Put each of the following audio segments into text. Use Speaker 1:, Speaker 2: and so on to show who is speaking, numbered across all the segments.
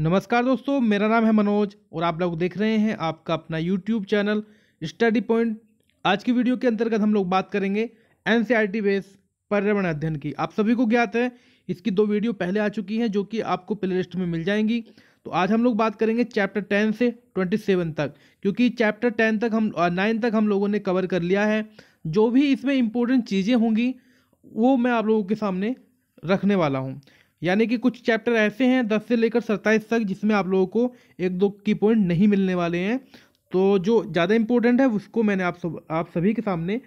Speaker 1: नमस्कार दोस्तों मेरा नाम है मनोज और आप लोग देख रहे हैं आपका अपना यूट्यूब चैनल स्टडी पॉइंट आज की वीडियो के अंतर्गत हम लोग बात करेंगे एन e बेस पर्यावरण अध्ययन की आप सभी को ज्ञात है इसकी दो वीडियो पहले आ चुकी हैं जो कि आपको प्ले लिस्ट में मिल जाएंगी तो आज हम लोग बात करेंगे चैप्टर टेन से ट्वेंटी सेवन तक क्योंकि चैप्टर टेन तक हम नाइन तक हम लोगों ने कवर कर लिया है जो भी इसमें इम्पोर्टेंट चीज़ें होंगी वो मैं आप लोगों के सामने रखने वाला हूँ यानी कि कुछ चैप्टर ऐसे हैं दस से लेकर सत्ताईस तक जिसमें आप लोगों को एक दो की पॉइंट नहीं मिलने वाले हैं तो जो ज़्यादा इंपॉर्टेंट है उसको मैंने आप सब आप सभी के सामने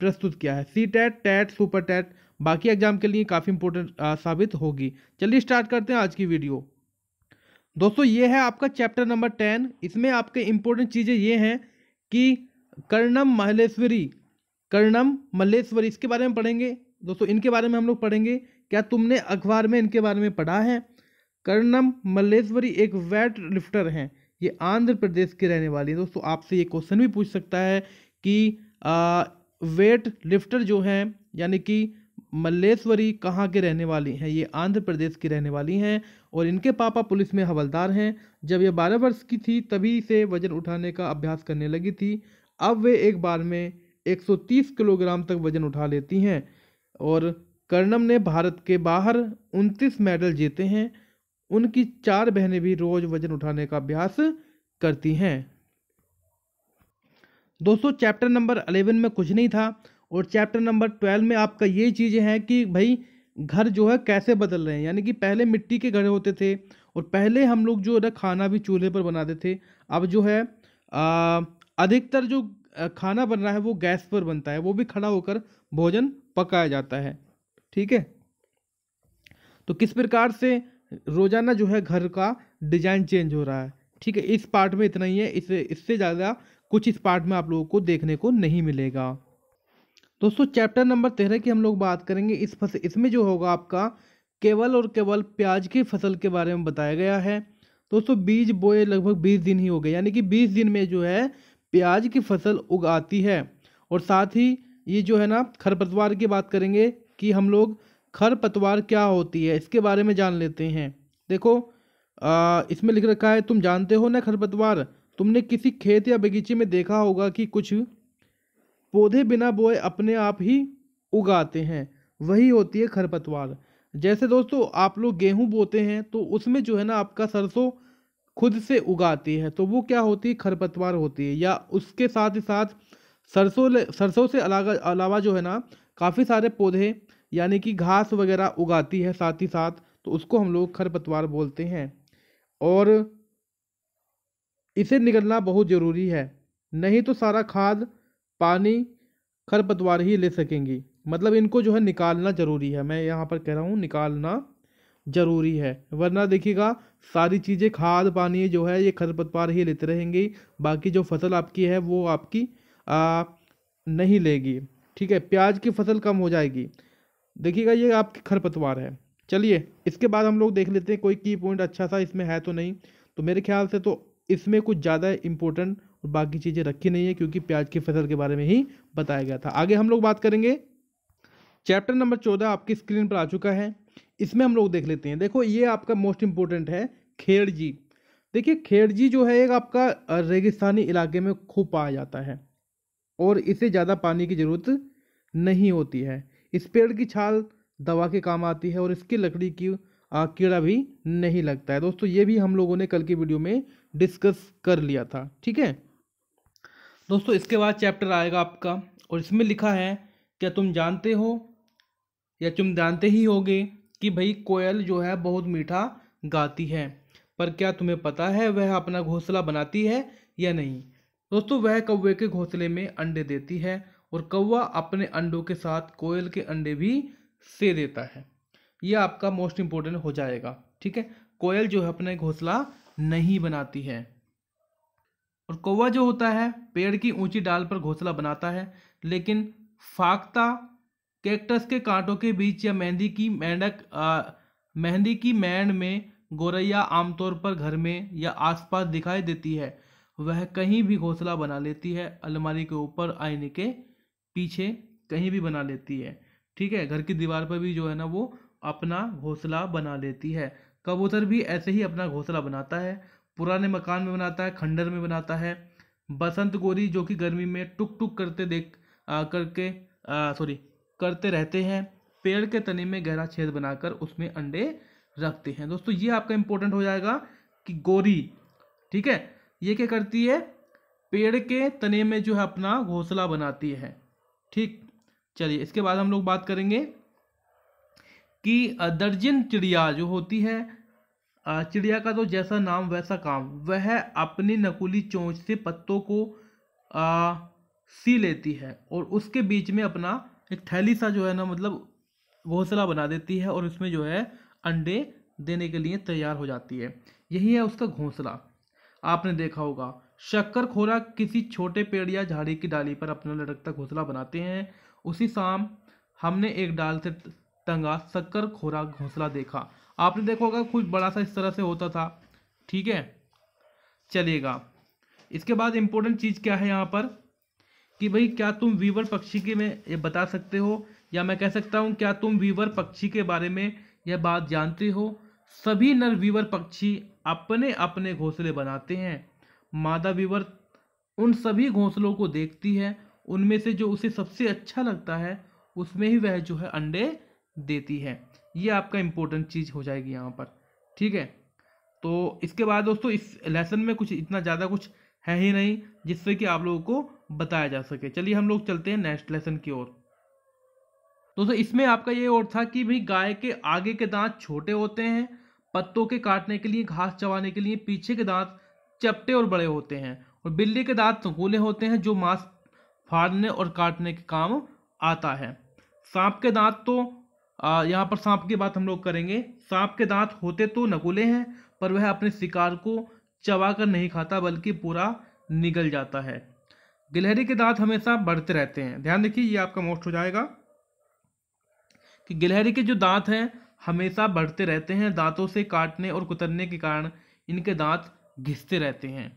Speaker 1: प्रस्तुत किया है CTET TET super TET बाकी एग्जाम के लिए काफ़ी इंपॉर्टेंट साबित होगी चलिए स्टार्ट करते हैं आज की वीडियो दोस्तों ये है आपका चैप्टर नंबर टेन इसमें आपके इम्पोर्टेंट चीज़ें ये हैं कि कर्णम महलेश्वरी कर्णम मल्लेश्वरी इसके बारे में पढ़ेंगे दोस्तों इनके बारे में हम लोग पढ़ेंगे क्या तुमने अखबार में इनके बारे में पढ़ा है कर्णम मल्लेश्वरी एक वेट लिफ्टर हैं ये आंध्र प्रदेश के रहने वाली है दोस्तों आपसे ये क्वेश्चन भी पूछ सकता है कि आ, वेट लिफ्टर जो हैं यानी कि मल्लेश्वरी कहाँ के रहने वाली हैं ये आंध्र प्रदेश की रहने वाली हैं और इनके पापा पुलिस में हवलदार हैं जब ये बारह वर्ष की थी तभी से वजन उठाने का अभ्यास करने लगी थी अब वे एक बार में 130 किलोग्राम तक वजन उठा लेती हैं और कर्णम ने भारत के बाहर उनतीस मेडल जीते हैं उनकी चार बहनें भी रोज वजन उठाने का अभ्यास करती हैं दोस्तों चैप्टर नंबर अलेवन में कुछ नहीं था और चैप्टर नंबर ट्वेल्व में आपका ये चीज़ें हैं कि भाई घर जो है कैसे बदल रहे हैं यानी कि पहले मिट्टी के घर होते थे और पहले हम लोग जो है खाना भी चूल्हे पर बनाते थे अब जो है अधिकतर जो खाना बन रहा है वो गैस पर बनता है वो भी खड़ा होकर भोजन पकाया जाता है ठीक है तो किस प्रकार से रोज़ाना जो है घर का डिजाइन चेंज हो रहा है ठीक है इस पार्ट में इतना ही है इससे इससे ज़्यादा कुछ इस पार्ट में आप लोगों को देखने को नहीं मिलेगा दोस्तों चैप्टर नंबर तेरह की हम लोग बात करेंगे इस फसल इसमें जो होगा आपका केवल और केवल प्याज की फसल के बारे में बताया गया है दोस्तों बीज बोए लगभग बीस दिन ही हो गए यानी कि बीस दिन में जो है प्याज की फसल उगाती है और साथ ही ये जो है ना खरपतवार की बात करेंगे कि हम लोग खरपतवार क्या होती है इसके बारे में जान लेते हैं देखो आ, इसमें लिख रखा है तुम जानते हो ना खरपतवार तुमने किसी खेत या बगीचे में देखा होगा कि कुछ पौधे बिना बोए अपने आप ही उगाते हैं वही होती है खरपतवार जैसे दोस्तों आप लोग गेहूं बोते हैं तो उसमें जो है ना आपका सरसों खुद से उगाती है तो वो क्या होती है खरपतवार होती है या उसके साथ ही साथ सरसों सरसों से अलावा जो है ना काफ़ी सारे पौधे यानी कि घास वगैरह उगाती है साथ ही साथ तो उसको हम लोग खरपतवार बोलते हैं और इसे निकलना बहुत ज़रूरी है नहीं तो सारा खाद पानी खरपतवार ही ले सकेंगी मतलब इनको जो है निकालना ज़रूरी है मैं यहाँ पर कह रहा हूँ निकालना ज़रूरी है वरना देखिएगा सारी चीज़ें खाद पानी जो है ये खरपतवार ही लेते रहेंगी बाकी जो फसल आपकी है वो आपकी आ, नहीं लेगी ठीक है प्याज की फसल कम हो जाएगी देखिएगा ये आपके खरपतवार है चलिए इसके बाद हम लोग देख लेते हैं कोई की पॉइंट अच्छा सा इसमें है तो नहीं तो मेरे ख्याल से तो इसमें कुछ ज़्यादा इम्पोर्टेंट और बाकी चीज़ें रखी नहीं है क्योंकि प्याज की फसल के बारे में ही बताया गया था आगे हम लोग बात करेंगे चैप्टर नंबर चौदह आपकी स्क्रीन पर आ चुका है इसमें हम लोग देख लेते हैं देखो ये आपका मोस्ट इम्पोर्टेंट है खेड़ जी देखिए खेड़ जी जो है एक आपका रेगिस्तानी इलाके में खूब पाया जाता है और इसे ज़्यादा पानी की ज़रूरत नहीं होती है इस पेड़ की छाल दवा के काम आती है और इसकी लकड़ी की आग कीड़ा भी नहीं लगता है दोस्तों ये भी हम लोगों ने कल की वीडियो में डिस्कस कर लिया था ठीक है दोस्तों इसके बाद चैप्टर आएगा आपका और इसमें लिखा है क्या तुम जानते हो या तुम जानते ही होगे कि भाई कोयल जो है बहुत मीठा गाती है पर क्या तुम्हें पता है वह अपना घोंसला बनाती है या नहीं दोस्तों वह कौवे के घोंसले में अंडे देती है और कौवा अपने अंडों के साथ कोयल के अंडे भी से देता है ये आपका मोस्ट इम्पोर्टेंट हो जाएगा ठीक है कोयल जो है अपने घोंसला नहीं बनाती है और कौवा जो होता है पेड़ की ऊंची डाल पर घोंसला बनाता है लेकिन फाकता कैक्टस के कांटों के बीच या मेहंदी की मेंढक मेहंदी की मैंड में गोरैया आमतौर पर घर में या आसपास दिखाई देती है वह कहीं भी घोंसला बना लेती है अलमारी के ऊपर आईने के पीछे कहीं भी बना लेती है ठीक है घर की दीवार पर भी जो है ना वो अपना घोंसला बना लेती है कबूतर भी ऐसे ही अपना घोंसला बनाता है पुराने मकान में बनाता है खंडर में बनाता है बसंत गोरी जो कि गर्मी में टुक टुक करते देख आ, करके सॉरी करते रहते हैं पेड़ के तने में गहरा छेद बनाकर उसमें अंडे रखते हैं दोस्तों ये आपका इंपॉर्टेंट हो जाएगा कि गोरी ठीक है ये क्या करती है पेड़ के तने में जो है अपना घोंसला बनाती है ठीक चलिए इसके बाद हम लोग बात करेंगे कि दर्जन चिड़िया जो होती है चिड़िया का तो जैसा नाम वैसा काम वह अपनी नकुली चोंच से पत्तों को आ, सी लेती है और उसके बीच में अपना एक थैली सा जो है ना मतलब घोंसला बना देती है और उसमें जो है अंडे देने के लिए तैयार हो जाती है यही है उसका घोंसला आपने देखा होगा शक्कर खोरा किसी छोटे पेड़ या झाड़ी की डाली पर अपना लटकता घोंसला बनाते हैं उसी शाम हमने एक डाल से टंगा शक्कर खोरा घोंसला देखा आपने देखा होगा कुछ बड़ा सा इस तरह से होता था ठीक है चलेगा इसके बाद इम्पोर्टेंट चीज़ क्या है यहाँ पर कि भाई क्या तुम वीवर पक्षी के में ये बता सकते हो या मैं कह सकता हूँ क्या तुम वीवर पक्षी के बारे में यह बात जानते हो सभी नर विवर पक्षी अपने अपने घोंसले बनाते हैं मादा विवर उन सभी घोंसलों को देखती है उनमें से जो उसे सबसे अच्छा लगता है उसमें ही वह जो है अंडे देती है ये आपका इम्पोर्टेंट चीज़ हो जाएगी यहाँ पर ठीक है तो इसके बाद दोस्तों इस लेसन में कुछ इतना ज़्यादा कुछ है ही नहीं जिससे कि आप लोगों को बताया जा सके चलिए हम लोग चलते हैं नेक्स्ट लेसन की ओर दोस्तों इसमें आपका ये और था कि भाई गाय के आगे के दांत छोटे होते हैं पत्तों के काटने के लिए घास चबाने के लिए पीछे के दांत चपटे और बड़े होते हैं और बिल्ली के दांत गोले होते हैं जो मांस फाड़ने और काटने के काम आता है सांप के दांत तो यहाँ पर सांप की बात हम लोग करेंगे सांप के दांत होते तो नकुले हैं पर वह अपने शिकार को चबा कर नहीं खाता बल्कि पूरा निगल जाता है गिलहरी के दांत हमेशा बढ़ते रहते हैं ध्यान रखिए ये आपका मोस्ट हो जाएगा कि गिलहरी के जो दांत हैं हमेशा बढ़ते रहते हैं दांतों से काटने और कुतरने के कारण इनके दांत घिसते रहते हैं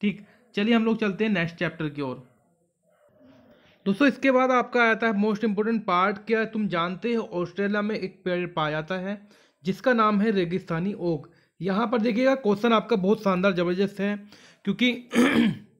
Speaker 1: ठीक चलिए हम लोग चलते हैं नेक्स्ट चैप्टर की ओर दोस्तों इसके बाद आपका आता है मोस्ट इम्पोर्टेंट पार्ट क्या तुम जानते हो ऑस्ट्रेलिया में एक पेड़ पाया जाता है जिसका नाम है रेगिस्तानी ओक यहाँ पर देखिएगा क्वेश्चन आपका बहुत शानदार ज़बरदस्त है क्योंकि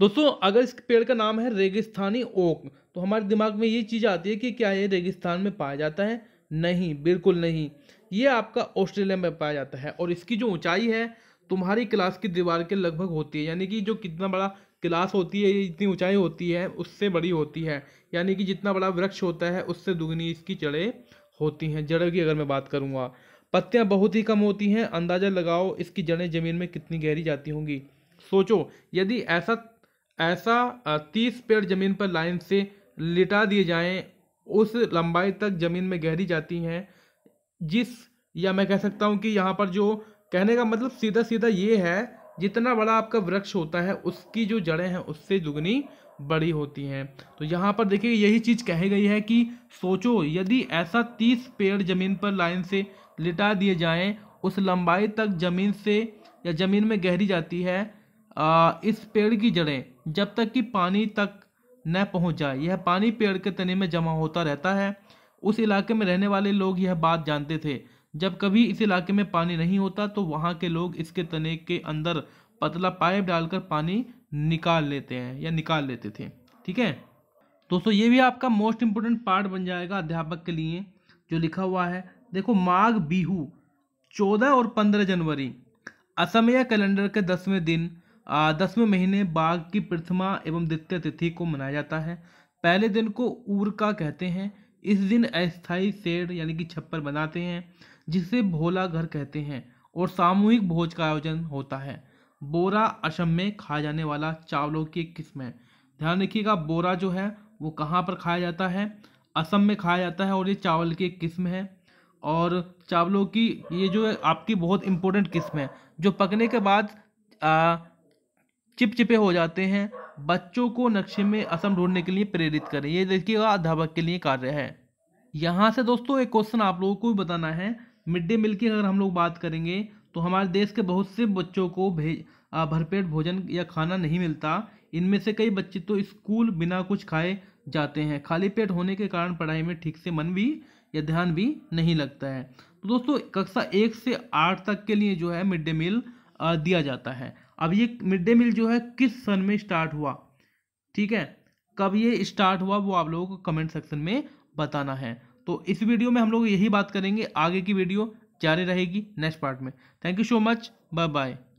Speaker 1: दोस्तों अगर इस पेड़ का नाम है रेगिस्तानी ओक तो हमारे दिमाग में ये चीज़ आती है कि क्या ये रेगिस्तान में पाया जाता है नहीं बिल्कुल नहीं ये आपका ऑस्ट्रेलिया में पाया जाता है और इसकी जो ऊंचाई है तुम्हारी क्लास की दीवार के लगभग होती है यानी कि जो कितना बड़ा क्लास होती है जितनी ऊंचाई होती है उससे बड़ी होती है यानी कि जितना बड़ा वृक्ष होता है उससे दुगनी इसकी जड़ें होती हैं जड़ों की अगर मैं बात करूँगा पत्तियाँ बहुत ही कम होती हैं अंदाज़ा लगाओ इसकी जड़ें ज़मीन में कितनी गहरी जाती होंगी सोचो यदि ऐसा ऐसा तीस पेड़ ज़मीन पर लाइन से लिटा दिए जाएं उस लंबाई तक ज़मीन में गहरी जाती हैं जिस या मैं कह सकता हूँ कि यहाँ पर जो कहने का मतलब सीधा सीधा ये है जितना बड़ा आपका वृक्ष होता है उसकी जो जड़ें हैं उससे दुगनी बड़ी होती हैं तो यहाँ पर देखिए यही चीज़ कही गई है कि सोचो यदि ऐसा तीस पेड़ ज़मीन पर लाइन से लिटा दिए जाएं उस लंबाई तक ज़मीन से या ज़मीन में गहरी जाती है आ, इस पेड़ की जड़ें जब तक कि पानी तक न पहुंच जाए यह पानी पेड़ के तने में जमा होता रहता है उस इलाके में रहने वाले लोग यह बात जानते थे जब कभी इस इलाके में पानी नहीं होता तो वहाँ के लोग इसके तने के अंदर पतला पाइप डालकर पानी निकाल लेते हैं या निकाल लेते थे ठीक है दोस्तों ये भी आपका मोस्ट इम्पोर्टेंट पार्ट बन जाएगा अध्यापक के लिए जो लिखा हुआ है देखो माघ बिहू चौदह और पंद्रह जनवरी असमिया कैलेंडर के दसवें दिन दसवें महीने बाघ की प्रथमा एवं द्वितीय तिथि को मनाया जाता है पहले दिन को ऊर्का कहते हैं इस दिन अस्थाई सेठ यानी कि छप्पर बनाते हैं जिसे भोला घर कहते हैं और सामूहिक भोज का आयोजन होता है बोरा असम में खाया जाने वाला चावलों की एक किस्म है ध्यान रखिएगा बोरा जो है वो कहाँ पर खाया जाता है असम में खाया जाता है और ये चावल की एक किस्म है और चावलों की ये जो आपकी बहुत इंपॉर्टेंट किस्म है जो पकने के बाद आ, चिपचिपे हो जाते हैं बच्चों को नक्शे में असम ढूंढने के लिए प्रेरित करें ये देखिएगा अध्यापक के लिए कार्य है यहाँ से दोस्तों एक क्वेश्चन आप लोगों को भी बताना है मिड डे मील की अगर हम लोग बात करेंगे तो हमारे देश के बहुत से बच्चों को भेज भरपेट भोजन या खाना नहीं मिलता इनमें से कई बच्चे तो स्कूल बिना कुछ खाए जाते हैं खाली पेट होने के कारण पढ़ाई में ठीक से मन भी या ध्यान भी नहीं लगता है तो दोस्तों कक्षा एक से आठ तक के लिए जो है मिड डे मील दिया जाता है अब ये मिड डे मील जो है किस सन में स्टार्ट हुआ ठीक है कब ये स्टार्ट हुआ वो आप लोगों को कमेंट सेक्शन में बताना है तो इस वीडियो में हम लोग यही बात करेंगे आगे की वीडियो जारी रहेगी नेक्स्ट पार्ट में thank you so much bye bye